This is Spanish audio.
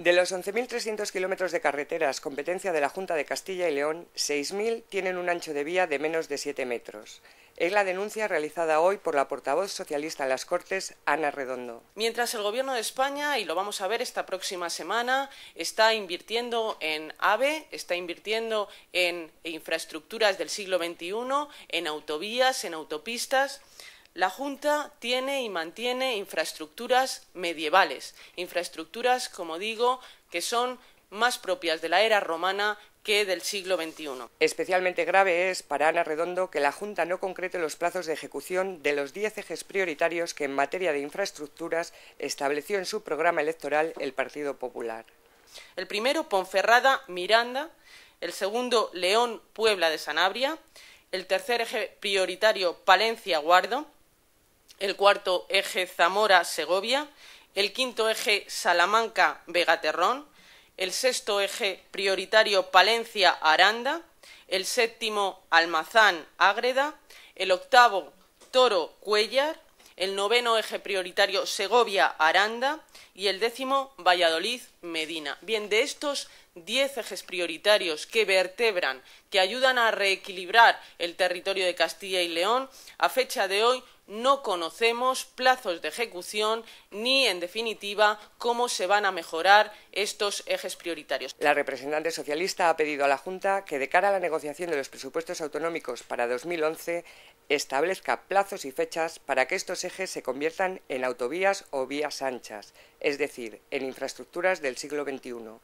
De los 11.300 kilómetros de carreteras competencia de la Junta de Castilla y León, 6.000 tienen un ancho de vía de menos de 7 metros. Es la denuncia realizada hoy por la portavoz socialista en las Cortes, Ana Redondo. Mientras el Gobierno de España, y lo vamos a ver esta próxima semana, está invirtiendo en AVE, está invirtiendo en infraestructuras del siglo XXI, en autovías, en autopistas, la Junta tiene y mantiene infraestructuras medievales, infraestructuras, como digo, que son más propias de la era romana que del siglo XXI. Especialmente grave es para Ana Redondo que la Junta no concrete los plazos de ejecución de los diez ejes prioritarios que en materia de infraestructuras estableció en su programa electoral el Partido Popular. El primero, Ponferrada Miranda, el segundo, León Puebla de Sanabria, el tercer eje prioritario, Palencia Guardo, el cuarto eje Zamora-Segovia, el quinto eje Salamanca-Vegaterrón, el sexto eje prioritario Palencia-Aranda, el séptimo Almazán-Ágreda, el octavo Toro-Cuellar, el noveno eje prioritario Segovia-Aranda y el décimo Valladolid-Medina. Bien, de estos diez ejes prioritarios que vertebran, que ayudan a reequilibrar el territorio de Castilla y León, a fecha de hoy no conocemos plazos de ejecución ni, en definitiva, cómo se van a mejorar estos ejes prioritarios. La representante socialista ha pedido a la Junta que, de cara a la negociación de los presupuestos autonómicos para 2011, establezca plazos y fechas para que estos ejes se conviertan en autovías o vías anchas, es decir, en infraestructuras del siglo XXI.